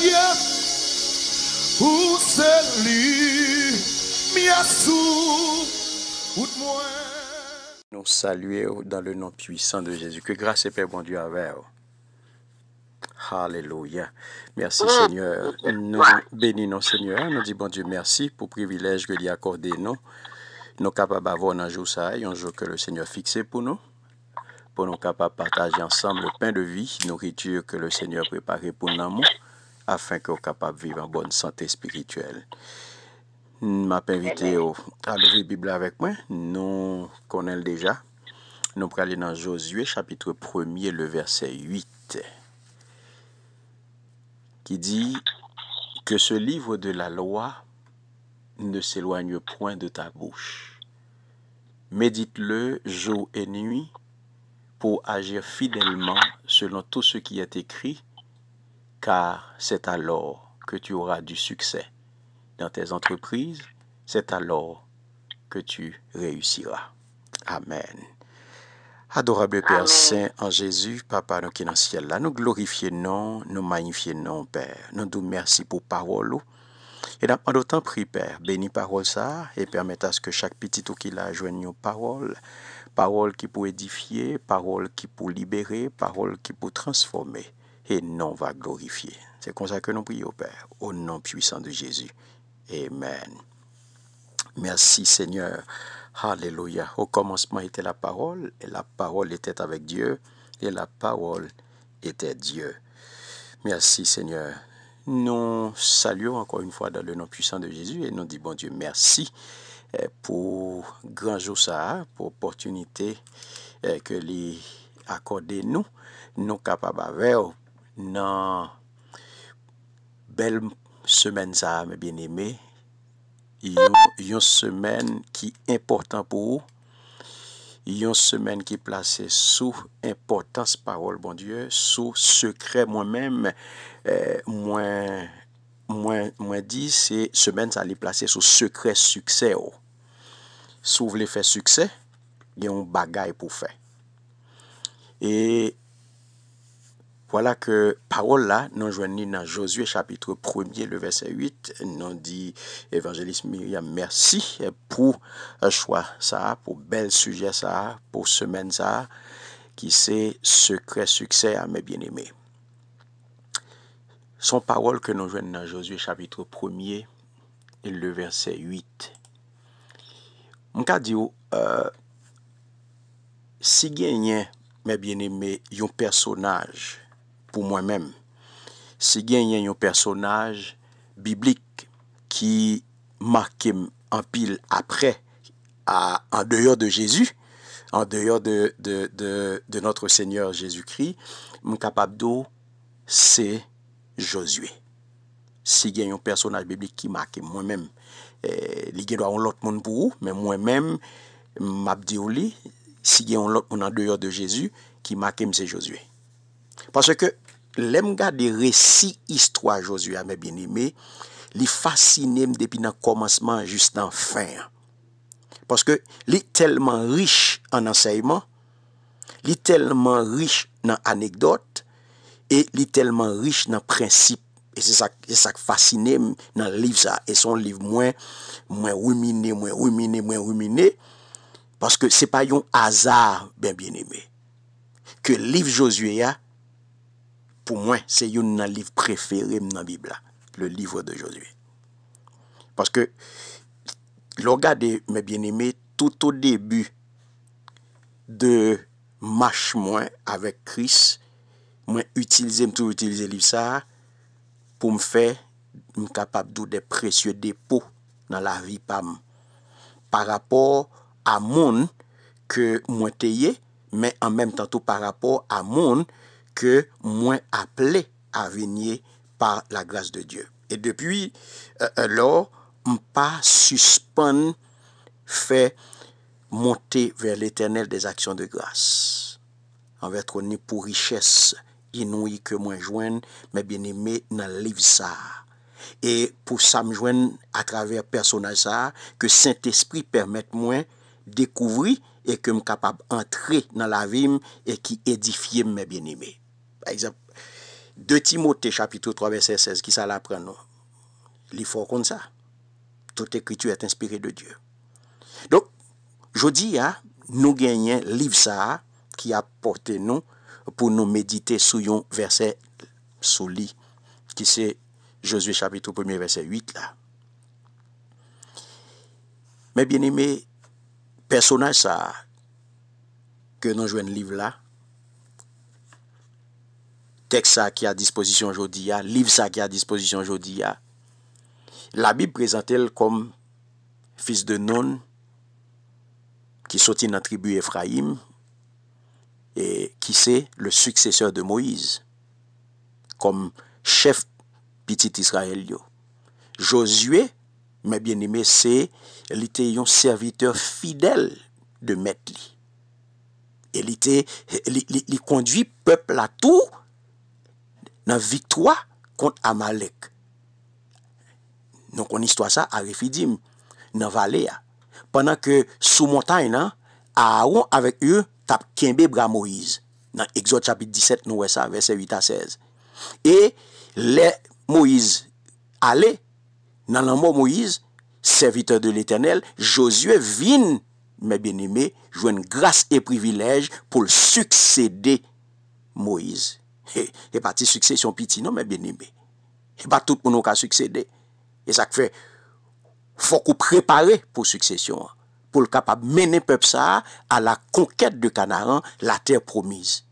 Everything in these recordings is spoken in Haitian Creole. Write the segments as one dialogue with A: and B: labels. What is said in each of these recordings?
A: bien Nous saluons dans le nom puissant de Jésus. Que grâce et paix, bon Dieu, avec Alléluia. Merci ah. Seigneur. Nous bénissons Seigneur. Nous disons bon Dieu merci pour le privilège que lui a accordé nous. Nous sommes capables d'avoir un jour ça, un jour que le Seigneur fixé pour nous pour nous capables de partager ensemble le pain de vie, nourriture que le Seigneur préparé pour nous, afin que nous capables de vivre en bonne santé spirituelle. Je invité à lire la Bible avec moi. Nous connaissons déjà. Nous allons dans Josué, chapitre 1er, le verset 8, qui dit que ce livre de la loi ne s'éloigne point de ta bouche. Médite-le jour et nuit pour agir fidèlement selon tout ce qui est écrit, car c'est alors que tu auras du succès dans tes entreprises, c'est alors que tu réussiras. Amen. Adorable Père Saint, en Jésus, Papa, nous qui dans le ciel, là, nous glorifions, nous magnifions, Père. Nous nous merci pour parole. Et dans d'autant prie, Père, bénis parole ça et permette à ce que chaque petit ou qui a joigne aux paroles Parole qui peut édifier, parole qui peut libérer, parole qui peut transformer et non va glorifier. C'est comme ça que nous prions, Père, au nom puissant de Jésus. Amen. Merci Seigneur. Alléluia. Au commencement était la parole, et la parole était avec Dieu, et la parole était Dieu. Merci Seigneur. Nous saluons encore une fois dans le nom puissant de Jésus et nous disons bon Dieu merci Eh, pou granjou sa a, pou oportunite eh, ke li akode nou, nou kapaba vew nan bel semen sa a me bin eme. Yon semen ki important pou ou, yon semen ki place sou importans parol bon dieu, sou sekre mwen men, eh, mwen kapaba. Moins mwen c'est semaine ça les placer sous secret succès. succès ou. Sou succès, il y a un bagage pour faire. Et voilà que parole là nous nous dans Josué chapitre 1 le verset 8 non dit évangéliste merci pour un euh, choix, ça pour bel sujet, ça pour semaine », ça qui c'est secret succès à bien ». Son parol ke nou jwen nan Josue chapitre 1e e le verse 8. Mkadi yo, euh, si genyen me bieneme yon personaj pou mwen men, si genyen yon personaj biblik ki makim anpil apre an deyo de Jezu, an deyo de de notre seigneur Jezu kri, mkapapdo se Josue. Si gen yon personaj biblik ki makem, mwen menm eh, li gen do a on lot moun pou ou, men mwen menm, mabdi ou li, si gen on lot moun an deyot de Jezu, ki makem se Josue. Paske ke, lem ga de resi istwa Josue ame bien ime, li fascine m depi nan komanseman just nan fin. Paske li telman rich an anseyman, li telman rich nan anekdot, e li telman rich nan prinsip, e se sak fasyne nan liv sa, e son liv mwen, mwen rumine, mwen rumine, mwen rumine, paske se pa yon azar, ben bien eme, ke liv Josue a, pou mwen, se yon nan liv preferim nan Bibla, le liv de Josue. Paske, loga de, men bien eme, tout ou debu, de mwache mwen, avek Kris, utiliser utiliser utiliser utiliser me faire pour précieux faire des la vie. Par rapport à mon que moins t'ai mais en même temps, par rapport à mon que moins appelé à venir par la grâce de Dieu. Et depuis alors euh, euh, pas pas suspend fait monter vers l'éternel des actions de grâce. Envers nez pour richesse ki nou yi ke mwen jwen mwen bin eme nan liv sa. E pou sa mwen jwen a travèr personaj sa, ke Saint-Esprit permèt mwen dekouvri e ke m kapab antre nan la vim e ki edifiye mwen bin eme. Par exemple, de Timote chapitou 3, verset 16, ki sa la pran nou, li fò kon sa. Tout ekritu et inspiré de Dieu. Donk, jodi ya, nou genyen liv sa ki aporten nou pour nous méditer sur un verset sous qui c'est Josué chapitre 1 verset 8 là. Mais bien aimé, personnage ça, que nous jouons livre là, texte ça qui est à disposition aujourd'hui, hein, livre ça qui est à disposition aujourd'hui, hein. la Bible présente-elle comme fils de Non, qui sortit dans la tribu Ephraïm, ki se le sukcesor de Moïse, kom chef pitit Israel yo. Josue, me bien ime se, li te yon serviteur fidel de Metli. Li condui pepl atou nan vitwa kont Amalek. Non konistwa sa, a refidim nan Valea. Pendan ke sou montay nan, a aoun avek yon tap kenbe bra Moïse nan exot chapit 17 nou wè sa, verset 8 a 16. E le Moïse ale nan nan mo Moïse, serviteur de l'Eternel, Josue vin, mè benime, jwen grase e privilej pou l'suksede Moïse. E pati suksesyon piti nou mè benime. E pati tout mounou ka suksede. E sak fe fokou prepare pou suksesyon an. pour le capable mener peuple ça à la conquête de Canaan, la terre promise.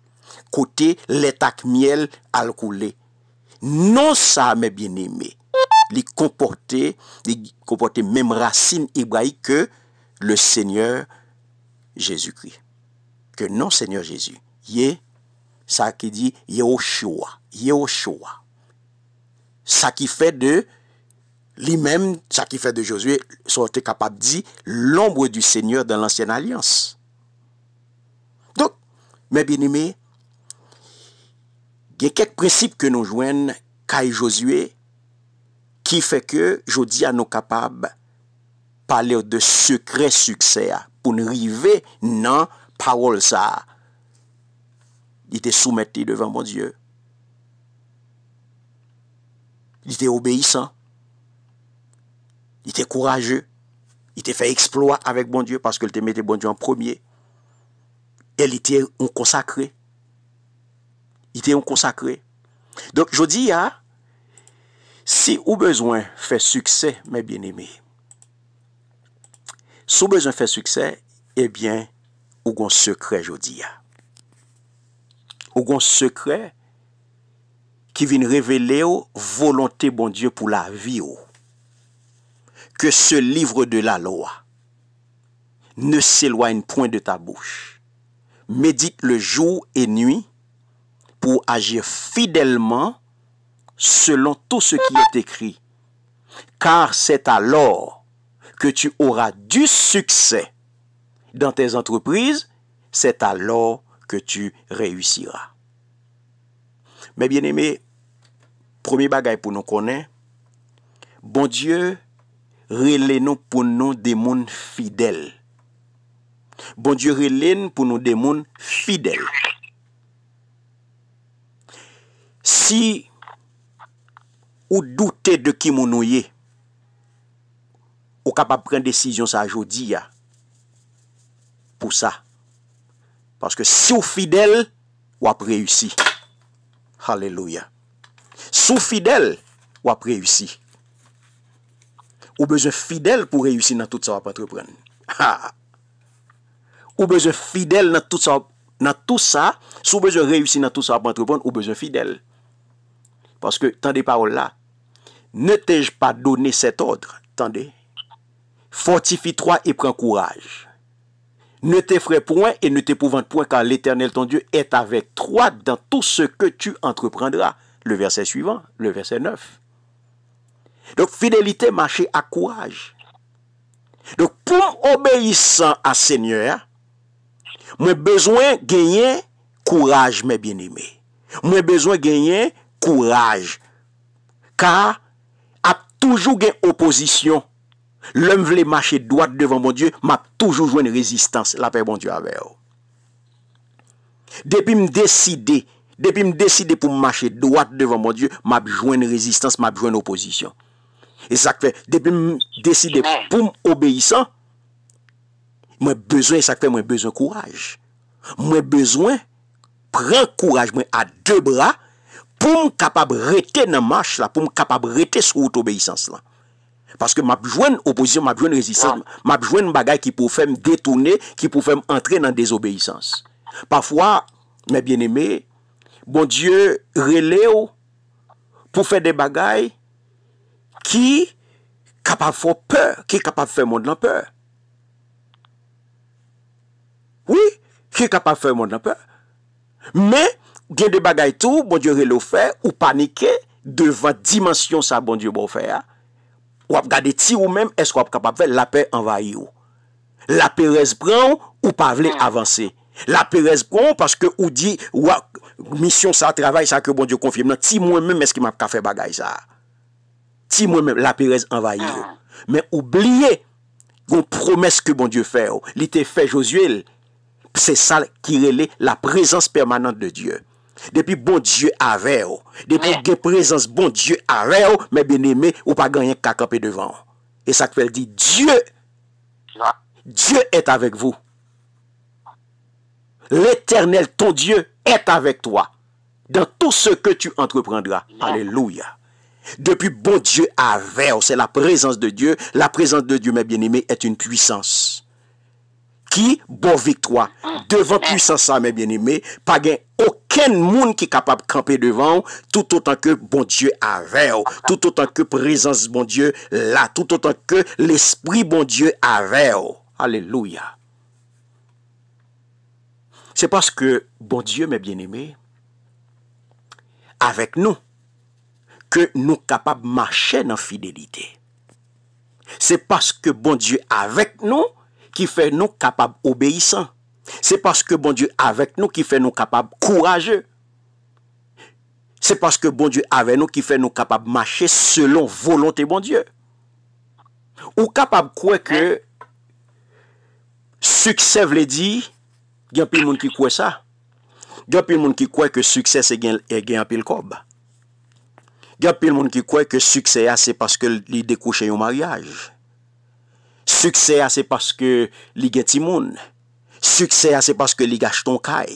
A: Côté l'état miel à Non ça mes bien-aimés. Les comporter, les comporter même racine hébraïque que le Seigneur Jésus-Christ. Que non Seigneur Jésus. Yé ça qui dit Yehoshua, Yehoshua. Ça qui fait de lui-même, ça qui fait de Josué, sont capable de dire l'ombre du Seigneur dans l'ancienne alliance. Donc, mes bien-aimés, il y a quelques principes que nous joignons Kai Josué qui fait que je dis à nous capables parler de secret succès pour ne arriver non parole ça. Il était soumis devant mon Dieu. Il était obéissant. Ite kouraje, ite fè eksploat avèk bon Diyo paske l te mette bon Diyo an promye. El ite yon konsakre. Ite yon konsakre. Donk, jodi ya, si ou bezwen fè sukse, mè bien eme, sou bezwen fè sukse, ebyen, ou gon sekre jodi ya. Ou gon sekre ki vin revele ou volante bon Diyo pou la vi ou. que ce livre de la loi ne s'éloigne point de ta bouche. Médite le jour et nuit pour agir fidèlement selon tout ce qui est écrit. Car c'est alors que tu auras du succès dans tes entreprises, c'est alors que tu réussiras. Mais bien aimé, premier bagaille pour nous connaître, bon Dieu Rele nou pou nou demoun fidel. Bon dieu rele nou pou nou demoun fidel. Si ou doute de ki moun nou ye, ou kapap pren desisyon sa ajo di ya, pou sa, paske sou fidel, wap reyusi. Halleluya. Sou fidel, wap reyusi. Ou besoin fidèle pour réussir dans tout ça à entreprendre. Ou besoin fidèle dans tout ça dans tout ça, si besoin réussir dans tout ça à entreprendre, ou besoin fidèle. Parce que des paroles là. Ne t'ai-je pas donné cet ordre Tendez. Fortifie-toi et prends courage. Ne t'effraie point et ne t'épouvante point, car l'Éternel ton Dieu est avec toi dans tout ce que tu entreprendras. Le verset suivant, le verset 9. Donk fidelite mache akouraj. Donk pou m obeysan a seigneur, mwen bezwen genyen kouraj mwen binime. Mwen bezwen genyen kouraj. Ka ap toujou gen oposisyon. Lèm vle mache dwat devan mwen die, mwen ap toujou jwen rezistans. Lape mwen bon die ave yo. Depi m deside pou m mache dwat devan mwen die, mwen ap jwen rezistans, mwen ap jwen oposisyon. Esak fe, depen m deside pou m obeysan, mwen bezwen, esak fe, mwen bezwen kouraj. Mwen bezwen, pre kouraj, mwen a de bra, pou m kapab rete nan mwache la, pou m kapab rete sou ou t'obeysans la. Paske m apjwen opoziyon, m apjwen rezistan, m apjwen bagay ki pou fe m detourne, ki pou fe m entre nan dezobeysans. Pafwa, mwen bieneme, bon dieu, re leo, pou fe de bagay, Ki kapap fò pèr. Ki kapap fè moun nan pèr. Oui, ki kapap fè moun nan pèr. Mè, gen de bagay tou, bon diyo relo fè, ou panike, devan dimansyon sa bon diyo bon fè ya. Ou ap gade ti ou mèm, esk wap kapap fè, la pè envayi ou. La pè resbran ou pa vle avansè. La pè resbran, paske ou di, wak, misyon sa travay, sa ke bon diyo konfirm nan ti mwen mèm, esk wap kapap fè bagay sa ya. Si moi-même la Pérez envahi. Ah. Mais oubliez vos promesses que bon Dieu fait. Oh. L'été fait Josué. C'est ça qui relève la présence permanente de Dieu. Depuis bon Dieu avait, oh. Depuis que présence bon Dieu avait, oh, mais bien aimé, ou pas gagné qu'à camper devant. Et ça fait dit Dieu. Dieu est avec vous. L'éternel, ton Dieu, est avec toi dans tout ce que tu entreprendras. Alléluia. Depuis bon Dieu avait, c'est la présence de Dieu. La présence de Dieu, mes bien-aimés, est une puissance. Qui? bon victoire. Devant puissance mes bien bien pas aucun monde qui est capable de camper devant, tout autant que bon Dieu avait. tout autant que présence bon Dieu là, tout autant que l'esprit bon Dieu avait. Alléluia. C'est parce que, bon Dieu, mes bien aimés avec nous, ke nou kapab mache nan fidelite. Se paske bon Diyo avek nou, ki fe nou kapab obeysan. Se paske bon Diyo avek nou, ki fe nou kapab kouraje. Se paske bon Diyo avek nou, ki fe nou kapab mache selon volante bon Diyo. Ou kapab kwe ke suksè vle di, genpil moun ki kwe sa. Genpil moun ki kwe ke suksè se genpil e kobba. Genpil moun ki kwe ke suksè ya se paske li dekouche yon maryaj. Suksè ya se paske li geti moun. Suksè ya se paske li gache ton kaj.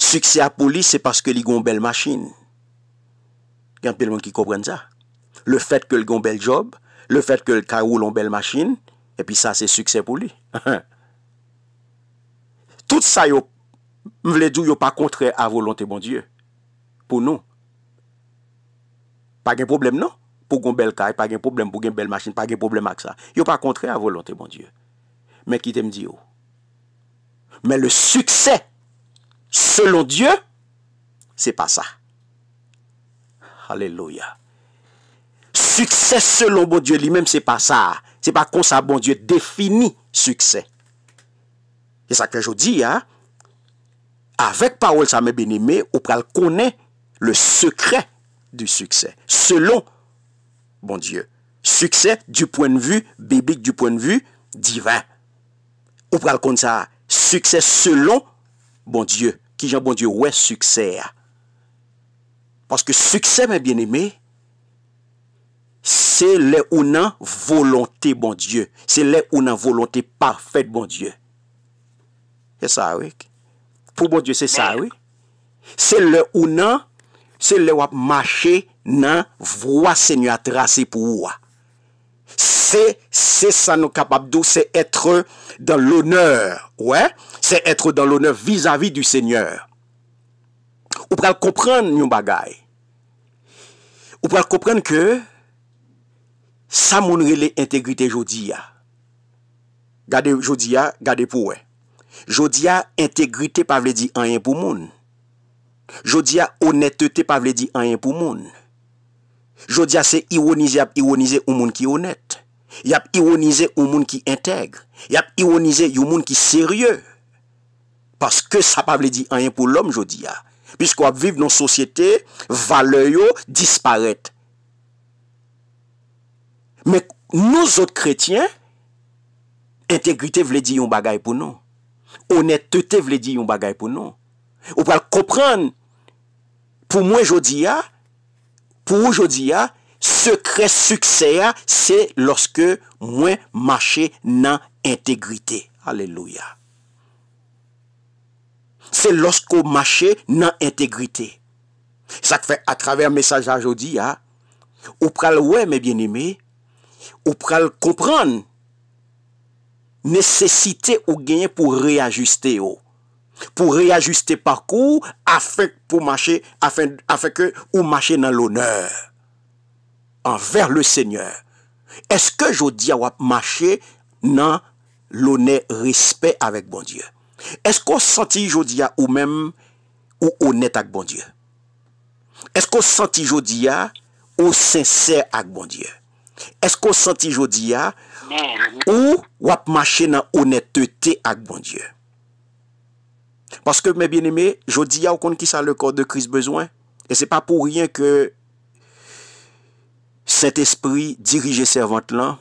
A: Suksè ya pou li se paske li goun bel machin. Genpil moun ki kobren za. Le fet ke l goun bel job, le fet ke l kaj ou loun bel machin, epi sa se suksè pou li. Tout sa yo, mvle dou yo pa kontre avolante bon dieu. Pou nou. Pou nou. Pas de problème, non? Pour une belle caille, pas de problème pour une belle machine, pas de problème avec ça. a pas contraire à volonté, mon Dieu. Mais qui t'aime dire? Mais le succès, selon Dieu, c'est pas ça. Alléluia. Succès selon bon Dieu lui-même, c'est pas ça. C'est pas comme ça, bon Dieu définit succès. C'est ça que je dis, hein? Avec parole, ça m'est bien aimé, ou pral connaît le secret du suksè. Selon bon dieu. Suksè du pouen de vu, biblik du pouen de vu, divan. Ou pral kon sa. Suksè selon bon dieu. Ki jan bon dieu, wè suksè. Paske suksè, mè bien eme, se lè ou nan volonté bon dieu. Se lè ou nan volonté parfèd bon dieu. Se sa wèk. Pou bon dieu, se sa wèk. Se lè ou nan Se le wap mache nan vwa sènyo a trase pou wè. Se se san nou kapap do, se etre dan l'onèr. Ouè? Se etre dan l'onèr vis-à-vis du sènyo. Ou pral komprenn nyon bagay. Ou pral komprenn ke, sa mounre le entegrite jodi ya. Gade jodi ya, gade pou wè. Jodi ya entegrite pa vle di an yon pou moun. Jodi a onetete pa vle di anyen pou moun. Jodi a se ironize ap ironize ou moun ki onet. Yap ironize ou moun ki entegre. Yap ironize ou moun ki serye. Paske sa pa vle di anyen pou lom jodi a. Pis kwa ap viv nan sosyete, valeyo disparet. Me nou zot kretyen, entegrete vle di yon bagay pou nou. Onetete vle di yon bagay pou nou. Ou pral kompran, pou mwen jodi a, pou jodi a, sekre sukse a, se loske mwen mache nan entegrite. Aleluya. Se loske mwen mache nan entegrite. Sa kwe a traver mesaj a jodi a, ou pral we men bien ime, ou pral kompran, nesesite ou genye pou reajuste ou. pou reajuste parkou, afèk pou mache, afèk ou mache nan l'onèr, anver le sènyèr. Eske jodi a wap mache nan l'onèr respect avèk bon Diyè? Eske ou santi jodi a ou mèm bon ou onèt ak bon Diyè? Eske ou santi jodi a ou sènsè ak bon Diyè? Eske ou santi jodi a ou wap mache nan onèt tè ak bon Diyè? Parce que, mes bien-aimés, je dis y'a ou kon ki sa le corps de Christ besoin, et c'est pas pour rien que cet esprit dirige servante-là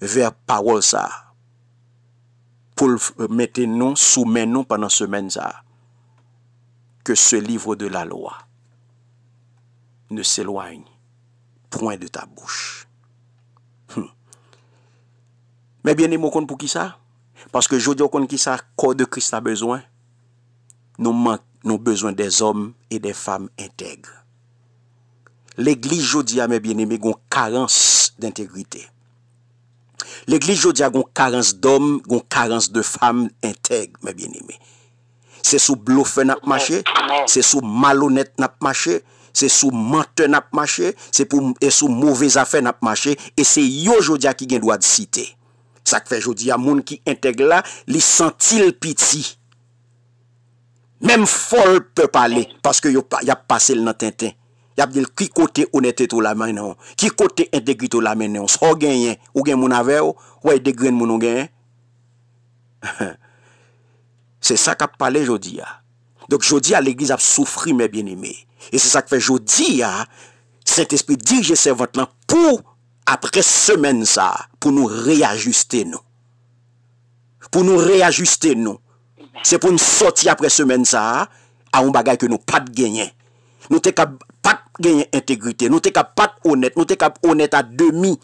A: vers parole sa pou le mette non sous mes noms pendant semaines sa que ce livre de la loi ne s'éloigne point de ta bouche. Mes bien-aimés, m'okon pou ki sa? Paske jodya kon ki sa kode krist a bezwen, nou bezwen de zom e de fam entegre. L'eglis jodya, mè bien eme, goun karens d'entegrite. L'eglis jodya goun karens d'om, goun karens de fam entegre, mè bien eme. Se sou blofe nap mache, se sou malonet nap mache, se sou mante nap mache, se sou mouvez afe nap mache, e se yo jodya ki gen do ad site. Sak fe jodi ya, moun ki enteg la, li sentil piti. Mem fol pe pale, paske yop yap pase l nan ten ten. Yap di l ki kote onete tou la men nou. Ki kote entegri tou la men nou. Ou gen yon, ou gen moun ave ou, ou e degren moun ou gen. Se sak ap pale jodi ya. Dok jodi ya, l eglise ap soufri me bien eme. E se sak fe jodi ya, Saint-Esprit dirje se vant lan pou après semaine ça, pour nous réajuster nous. Pour nous réajuster nous. C'est pour nous sortir après semaine ça, à un bagage que nous pas de Nous t'es pas gagner intégrité, nous t'es pas honnête, nous t'es honnête à demi.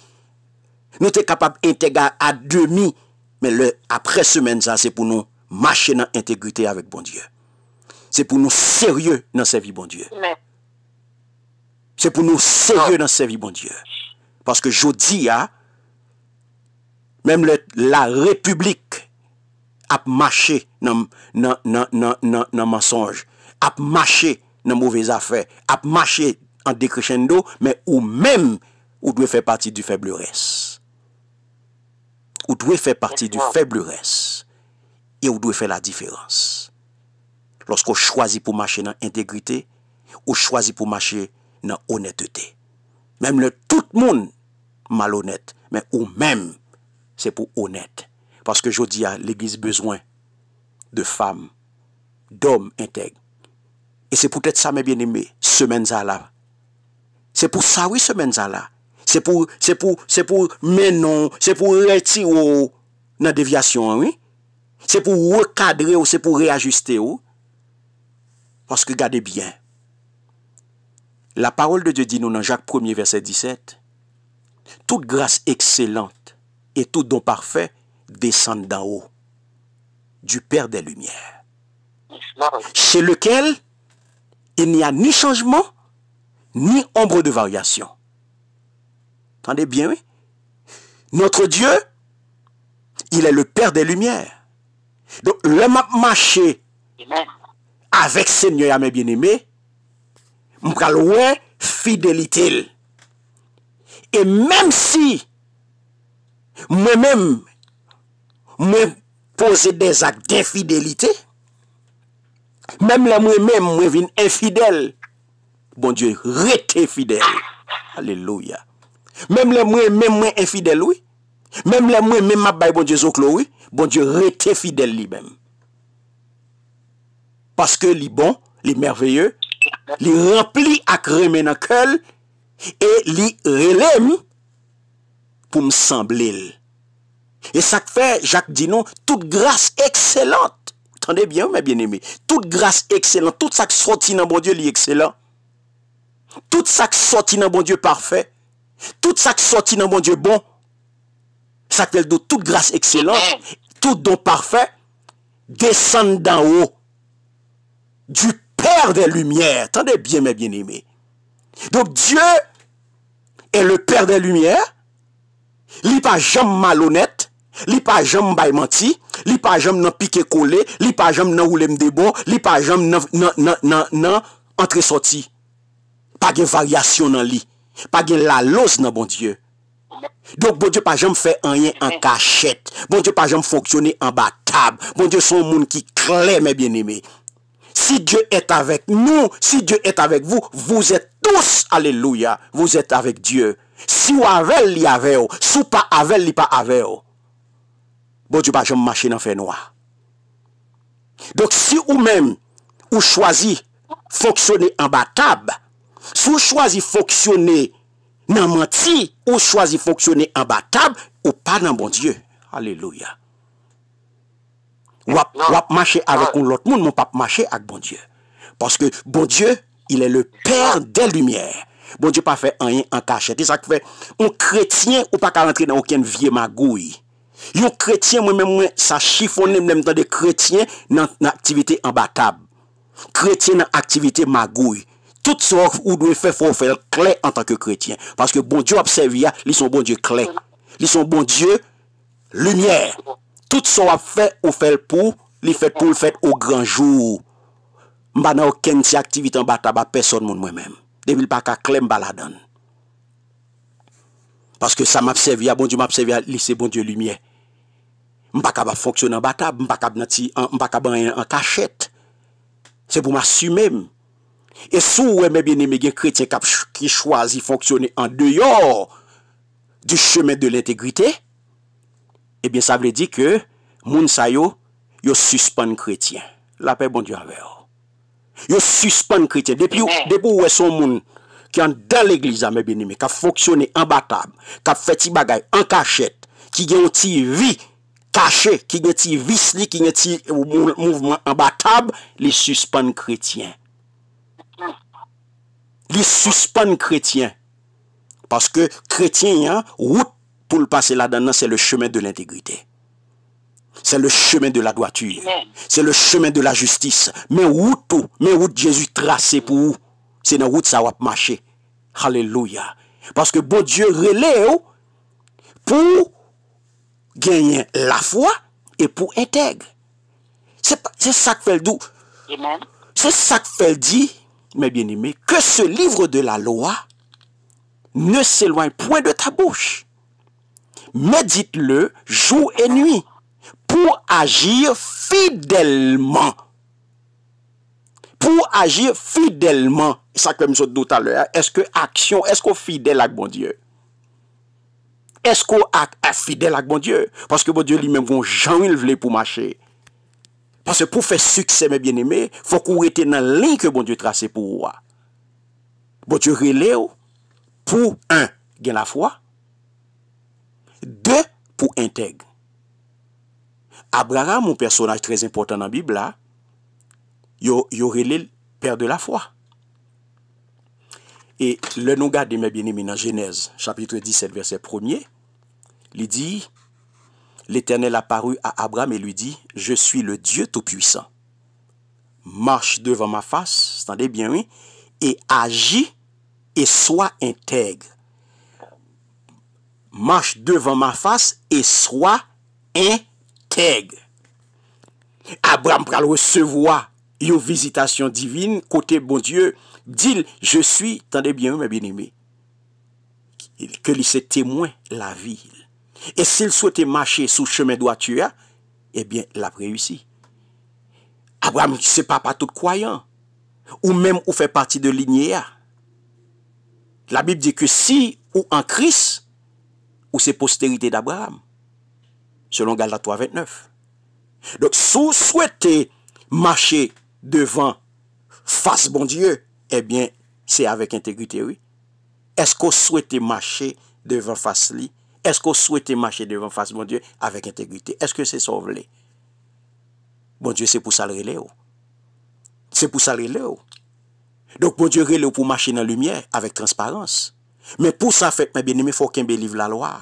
A: Nous t'es capable intégrer à demi. Mais le, après semaine ça, c'est pour nous marcher dans intégrité avec bon Dieu. C'est pour nous sérieux dans servir bon Dieu. C'est pour nous sérieux dans servir bon Dieu. Paske jodi ya, menm la republik ap mache nan mensonj, ap mache nan mouvè zafè, ap mache an dekrescendo, menm ou menm ou dwe fè pati du fèble res. Ou dwe fè pati du fèble res. E ou dwe fè la diférense. Lorsk ou chwazi pou mache nan entegrité, ou chwazi pou mache nan honèteté. Même le tout monde malhonnête. Mais ou même, c'est pour honnête. Parce que je dis à l'église besoin de femmes, d'hommes intègres. Et c'est peut-être ça, mes bien-aimés, semaines à là. C'est pour ça, oui, semaine à là. C'est pour, c'est pour, c'est pour, mais c'est pour retirer la déviation, oui. C'est pour recadrer ou c'est pour réajuster ou. Parce que, regardez bien, la parole de Dieu dit nous dans Jacques 1er verset 17, toute grâce excellente et tout don parfait descendent d'en haut, du Père des Lumières, chez lequel il n'y a ni changement, ni ombre de variation. Attendez bien, oui? Notre Dieu, il est le Père des Lumières. Donc, le marché avec Seigneur et bien-aimés, Mwen kalwen fidelite l. E menm si mwen menm mwen pose dezak defidelite, menm lè mwen menm mwen vin enfidel bon djè rete fidel. Alleluya. Menm lè mwen menm mwen enfidel ouy, menm lè mwen menm ap bay bon dje zo klo ouy, bon djè rete fidel li menm. Paske li bon, li merveyeu li rempli ak reme nan kel, e li relem, pou msamblil. E sak fe, jak di nou, tout grase ekselant, tout grase ekselant, tout sak soti nan bon die li ekselant, tout sak soti nan bon die parfet, tout sak soti nan bon die bon, sak vel do, tout grase ekselant, tout don parfet, desan nan ou, du koum, Pèr de lumièr. Tande bien mè bien imè. Dok, Diyo e le pèr de lumièr li pa jom malonèt, li pa jom baymanti, li pa jom nan pike kole, li pa jom nan oulemdebon, li pa jom nan antresoti. Pa gen varyasyon nan li. Pa gen lalos nan bon Diyo. Dok, bon Diyo pa jom fè anyen an kachèt. Bon Diyo pa jom foktyone an bakab. Bon Diyo son moun ki kle mè bien imè. si Dieu est avec nous, si Dieu est avec vous, vous êtes tous, alléluia, vous êtes avec Dieu. Si vous avez, il si vous pas avec, il pas Bon Dieu, pas jamais marcher dans fait noir. Donc si ou même, ou choisi fonctionner en battable, si vous de fonctionner dans menti, ou choisi fonctionner en battable, ou pas dans bon Dieu. Alléluia. Wap non. mache ave kon lot moun, moun pape mache ak bon Diyo. Paske bon Diyo, il e le per de lumiè. Bon Diyo pa fe an yin an kache. Ti sa kfe, yon kretien ou pa ka rentre nan yon ken vie magoui. Yon kretien mwen mwen sa chifone mwen mwen mwen tan de kretien nan aktivite an batab. Kretien nan aktivite magoui. Tout sor ou nou e fe fon fel kle en tanke kretien. Paske bon Diyo apsevi ya, li son bon Diyo kle. Li son bon Diyo lumiè. Tout sa wap fè ou fè l pou, li fèt pou l fèt ou granjou. Mba nan ou ken si aktivite an bata ba, person moun mwen men. De vil baka klem bala dan. Paske sa m apsevi, a bon di m apsevi a lise bon di ou lumiè. Mba kaba fonksyon an bata, mba kaba en kachet. Se pou m asumem. E sou wè mè bè ne mè gen kretye kap ki chwazi fonksyonen an deyor di cheme de l entegrite, Ebyen sa vredi ke moun sa yo yo suspan kretien. La pe bon diyan ve yo. Yo suspan kretien. Depi ou wè son moun ki an den l'eglize amebe nimi ka foksyone an batab, ka feti bagay an kachet, ki gen ti vi kache, ki gen ti visli, ki gen ti mouvman an batab, li suspan kretien. Li suspan kretien. Paske kretien yon, wout pour le passer là-dedans, c'est le chemin de l'intégrité. C'est le chemin de la droiture. C'est le chemin de la justice. Mais où tout, mais où Jésus tracé pour vous, c'est dans route ça va marcher. Alléluia. Parce que bon Dieu relève pour gagner la foi et pour intègre. C'est ça que fait le doux. C'est ça que fait le dit, mes bien-aimés, que ce livre de la loi ne s'éloigne point de ta bouche Medite le, Jou et nuit, Pou agir fidelman, Pou agir fidelman, Sakwe msot do taler, Eske aksyon, eske ou fidel ak bon dieu? Eske ou a fidel ak bon dieu? Paske bon dieu li men von janyl vle pou mache, Paske pou fe sukse me bieneme, Fok ou rete nan link Bon dieu trase pou ou a, Bon dieu re le ou, Pou an gen la fwa, Deux, pour intègre. Abraham, un personnage très important dans la Bible, là, yo, aurait le père de la foi. Et le nous garde, mes bien-aimés, dans Genèse, chapitre 17, verset 1er, il dit, l'Éternel apparut à Abraham et lui dit, je suis le Dieu Tout-Puissant. Marche devant ma face, attendez bien, oui, et agis et sois intègre marche devant ma face et sois intègre. Abraham pral recevoir une visitation divine côté bon Dieu, dit je suis, tendez bien mes bien-aimés, que lui se témoin la ville. Et s'il souhaitait marcher sous chemin droiture, eh bien, il a réussi. Abraham, c'est pas pas tout croyant. Ou même, ou fait partie de lignée. La Bible dit que si ou en Christ, ou c'est postérité d'Abraham, selon Galates 3, 29. Donc, si vous souhaitez marcher devant, face bon Dieu, eh bien, c'est avec intégrité, oui. Est-ce qu'on vous souhaitez marcher devant face lui? Est-ce qu'on marcher devant face bon Dieu avec intégrité? Est-ce que c'est sauvé? Bon Dieu, c'est pour ça le relève. Oh. C'est pour ça le relève. Oh. Donc, bon Dieu, relève pour marcher dans la lumière avec transparence. Mwen pou sa fèt mwen benimi fò kèmbe liv la loa.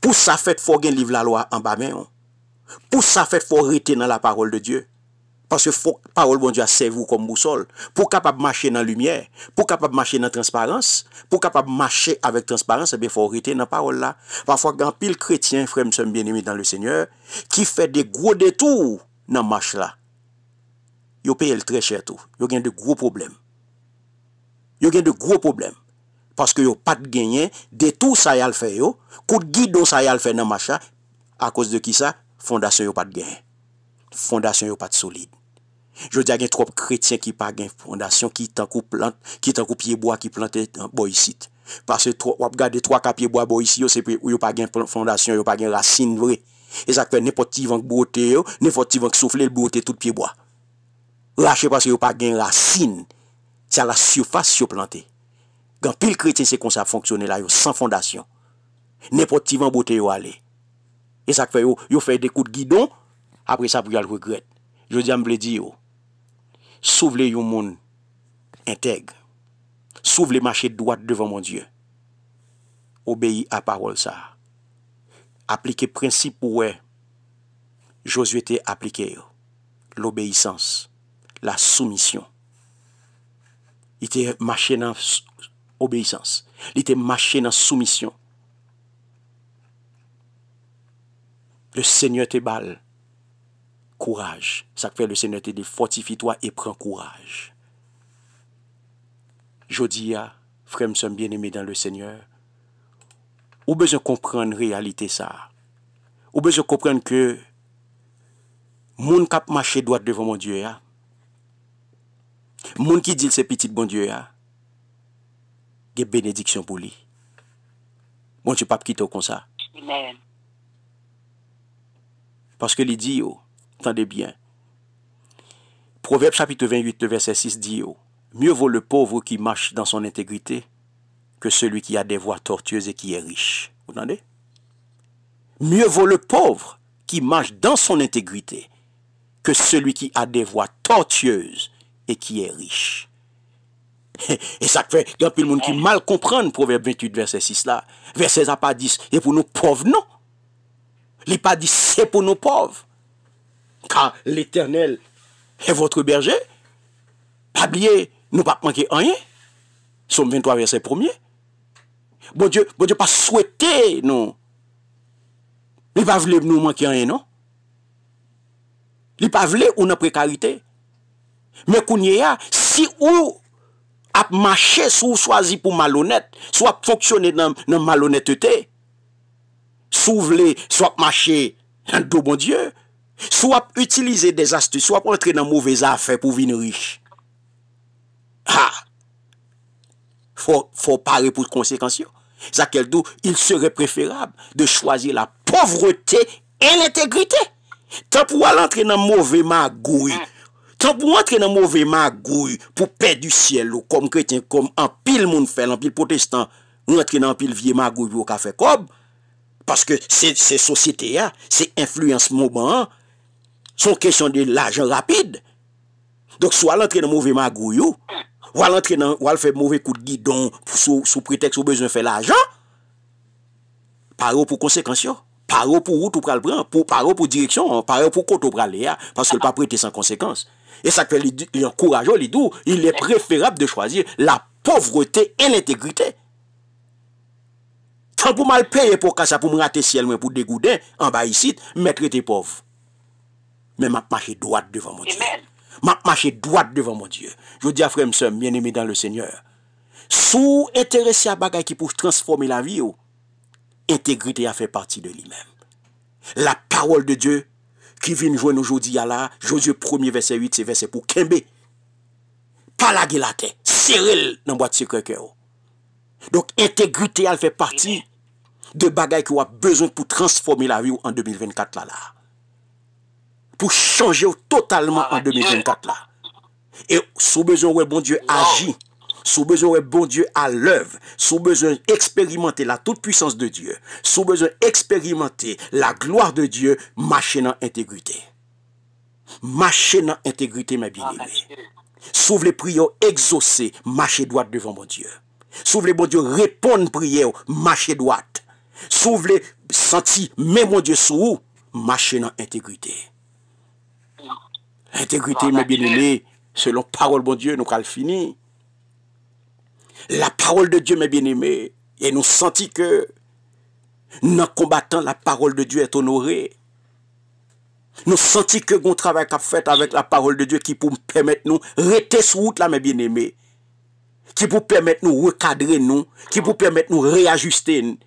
A: Pou sa fèt fò gen liv la loa an ba men. Pou sa fèt fò rite nan la parol de Diyo. Pansè fò parol bon Diyo a sevou kom mousol. Pou kapab mache nan lumiè. Pou kapab mache nan transparans. Pou kapab mache avèk transparans. Mwen fò rite nan parol la. Pwa fò gen pil kretyen fremse mwen benimi dan le Seigneur. Ki fè de gro detou nan mache la. Yo peye l tre chè tou. Yo gen de gro problem. Yo gen de gro problem. Paske yo pat genyen, detou sa yal fè yo, kout guide don sa yal fè nan macha, a kos de ki sa, fondasyon yo pat genyen. Fondasyon yo pat solide. Je diya gen trope kretien ki pa gen fondasyon, ki tankou piyeboa ki plante boyisit. Paske wap gade troap kapyeboa boyisit yo, sepe yo pa gen fondasyon, yo pa gen rasin vre. E sa kwen ne pot ti van kbrote yo, ne pot ti van ksofle lbrote tout piyeboa. Lache paske yo pa gen rasin, sa la sufas yo plante. Gan pil kretin se kon sa fonksyonè la yo, san fondasyon. Nè pot tivan boutè yo ale. E sak fè yo, yo fè dekout gidon, apre sa pou yal regret. Josiam vle di yo, souvle yon moun entèg. Souvle mâche dwat devan moun Diyo. Obey a parol sa. Aplike prinsip ouè. Josiote aplike yo. L'obeysans. La soumisyon. Ite mâche nan soumisyon. obéisans. Li te machè nan soumisyon. Le seigneur te bal. Kouraj. Sak fè le seigneur te de fortifi toa e pran kouraj. Jodi ya, frem son bien eme dan le seigneur. Ou bezon kompren realite sa? Ou bezon kompren ke moun kap machè doat devon moun die ya? Moun ki dil se petit moun die ya? Et bénédiction pour lui. Bon peux pas quitter comme ça. Parce que il dit, oh, attendez bien, Proverbe chapitre 28, verset 6 dit, oh, mieux vaut le pauvre qui marche dans son intégrité que celui qui a des voies tortueuses et qui est riche. Vous entendez Mieux vaut le pauvre qui marche dans son intégrité que celui qui a des voies tortueuses et qui est riche. E sa kwe, genpil moun ki mal kompran Proverbe 28 verset 6 la Verset a pa dis, e pou nou pov non Li pa dis, se pou nou pov Ka l'Eternel E votre berje Pa blye, nou pa pankye anye Som 23 verset 1 Bon die, bon die pa souwete non Li pa vle nou manke anye non Li pa vle ou nan prekarite Me kounye ya Si ou ap mache sou chwazi pou malonet, sou ap foksyone nan malonetete, sou vle, sou ap mache, an do bon dieu, sou ap utilize des astu, sou ap entre nan mouvez afe pou vin riche. Ha! Fou pare pou konsekansyon. Zak el do, il sere preferab de chwazi la povrete en entegrite. Te ap wale entre nan mouvema gouri. Tan pou mwen tre nan mouve magouy pou pe du siel ou kom kretien kom anpil moun fel, anpil potestan, mwen tre nan anpil vie magouy pou kafe kob, paske se sosite ya, se influence mouban, son kresyon de l'ajan rapide. Dok sou al entre nan mouve magouy ou, ou al entre nan, ou al fe mouve kout gidon sou preteks ou bezon fe l'ajan, paro pou konsekans yo, paro pou ou tou pral pran, paro pou direksyon, paro pou koto pral le ya, paske l pa prete san konsekans. Et ça fait les les il est préférable de choisir la pauvreté et l'intégrité. Tant pour mal payer pour ça, pour me rater ciel, pour dégouder, en bas ici, mettre tes pauvres. Mais m'a marche droite devant mon Dieu. M'a marche droite devant mon Dieu. Je dis à frère bien aimé dans le Seigneur, sous intéressé à bagaille qui pour transformer la vie, l'intégrité oh, a fait partie de lui-même. La parole de Dieu Kivin jwen nou jodi ya la, jodi premier verse 8, se verse pou kembe, pala gilate, seril nan bat se kweke yo. Donk, entegrite al fe parti de bagay ki wap bezon pou transforme la vi yo an 2024 la la. Pou chanje yo totalman an 2024 la. E sou bezon wè, bon dieu, non. aji, sous besoin bon Dieu à l'œuvre, sous besoin expérimenter la toute puissance de Dieu, sous besoin expérimenter la gloire de Dieu, marcher dans intégrité. Marcher dans intégrité, mes bien-aimés. Sauve les prières exaucées, marcher droite devant mon Dieu. s'ouvre les bon Dieu répondre prières, marcher droite. s'ouvre les sentis, mais mon Dieu sous, marcher dans intégrité. Intégrité, mes bien-aimés, selon parole bon Dieu, nous allons finir la parole de Dieu, mes bien-aimés. Et nous sentons que, en combattant, la parole de Dieu est honorée. Nous sentons que nous travail qu'a fait avec la parole de Dieu qui pour permettre nous rester sur route là, mes bien-aimés. Qui pour permettre nous recadrer nous, qui pour permettre nous réajuster.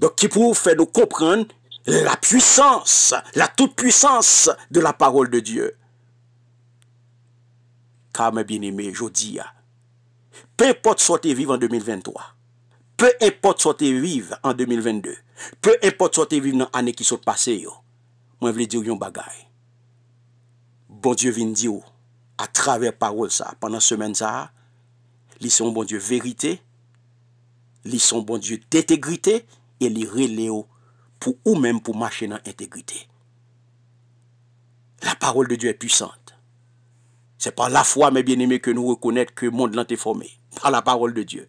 A: Donc qui pour faire nous comprendre la puissance, la toute-puissance de la parole de Dieu. Car mes bien-aimés, je dis, Pe e pot sote vive en 2023. Pe e pot sote vive en 2022. Pe e pot sote vive nan ane ki sote pase yo. Mwen vle diyo yon bagay. Bon dieu vin diyo a traver parol sa. Pendan semen sa, li son bon dieu verite. Li son bon dieu detegrite. E li rele yo pou ou men pou mache nan entegrite. La parol de dieu e pwisan. C'est par la foi, mes bien-aimés, que nous reconnaissons que le monde l'a formé. Par la parole de Dieu.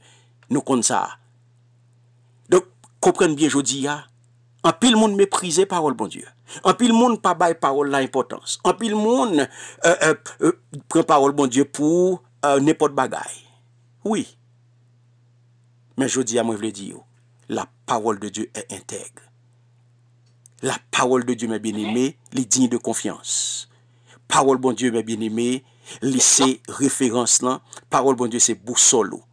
A: Nous comptons ça. Donc, comprenez bien, je dis, en ah, pile monde méprisé parole bon Dieu. En pile monde pas bail parole la importance. En pile monde euh, euh, euh, prend parole bon Dieu pour euh, n'importe bagaille. Oui. Mais je dis à ah, moi, je veux dire, la parole de Dieu est intègre. La parole de Dieu, mes bien-aimés, est digne de confiance. Parole bon Dieu, mes bien-aimés, Lise referans lan, parol bon die se bousol ou.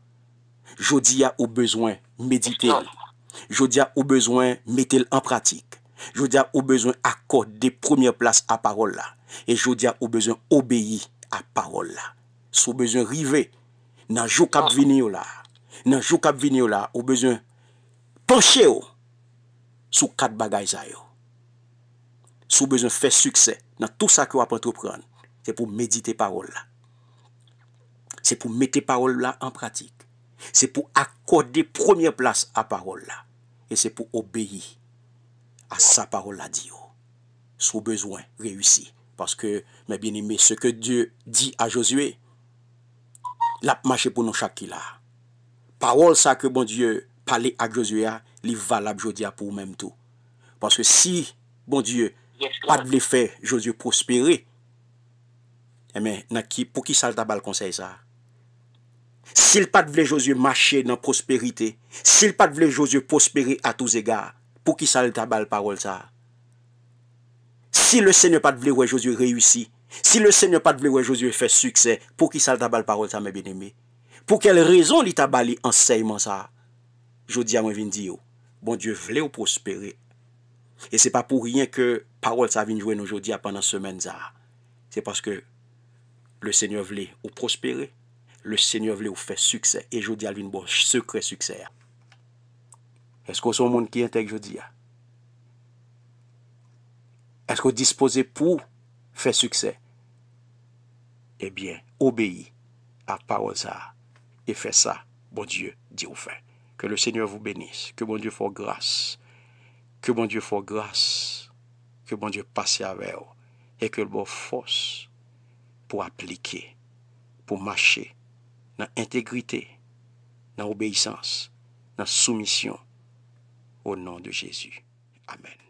A: Jodi ya ou bezwen medite ou. Jodi ya ou bezwen metel an pratik. Jodi ya ou bezwen akot de premier plas a parol la. E jodi ya ou bezwen obeyi a parol la. Sou bezwen rive nan jou kap vini ou la. Nan jou kap vini ou la, ou bezwen penche ou. Sou kat bagay zay ou. Sou bezwen fe sukse nan tout sa ki wap entreprenn. c'est pour méditer parole là. C'est pour mettre parole là en pratique. C'est pour accorder première place à parole là. Et c'est pour obéir à sa parole là dit. Sous besoin, réussir. Parce que, mes bien-aimés, ce que Dieu dit à Josué, l'a marche pour nous chaque là. Parole ça que bon Dieu parler à Josué, il valable jodia pour même tout. Parce que si, bon Dieu, pas de l'effet Josué prospérer, Eh pou ki sal tabal konsey sa? Si l pat vle Josye mache nan prosperite, si l pat vle Josye prospere a touz ega, pou ki sal tabal parol sa? Si l se nye pat vle wè Josye reyusi, si l se nye pat vle wè Josye fè suksè, pou ki sal tabal parol sa, mè ben eme? Pou kel rezon li tabal li enseyman sa? Jodi a mwen vin di yo. Bon, Diyo vle ou prospere. E se pa pou ryen ke parol sa vin jwen nou Jodi a panan semen za. Se paske le Seigneur voulait ou prospérer, le Seigneur voulait e vous faire succès. Et je dis à lui, secret succès. Est-ce qu'on un monde qui intègre je dis? Est-ce qu'on disposé pour faire succès? Eh bien, obéis à parole et fais ça, bon Dieu, dit au Que le Seigneur vous bénisse, que bon Dieu fasse grâce, que bon Dieu fasse grâce, que bon Dieu passe avec vous et que le bon force pou aplike, pou mache, nan entegrite, nan obeysans, nan soumisyon, ou nan de Jezu. Amen.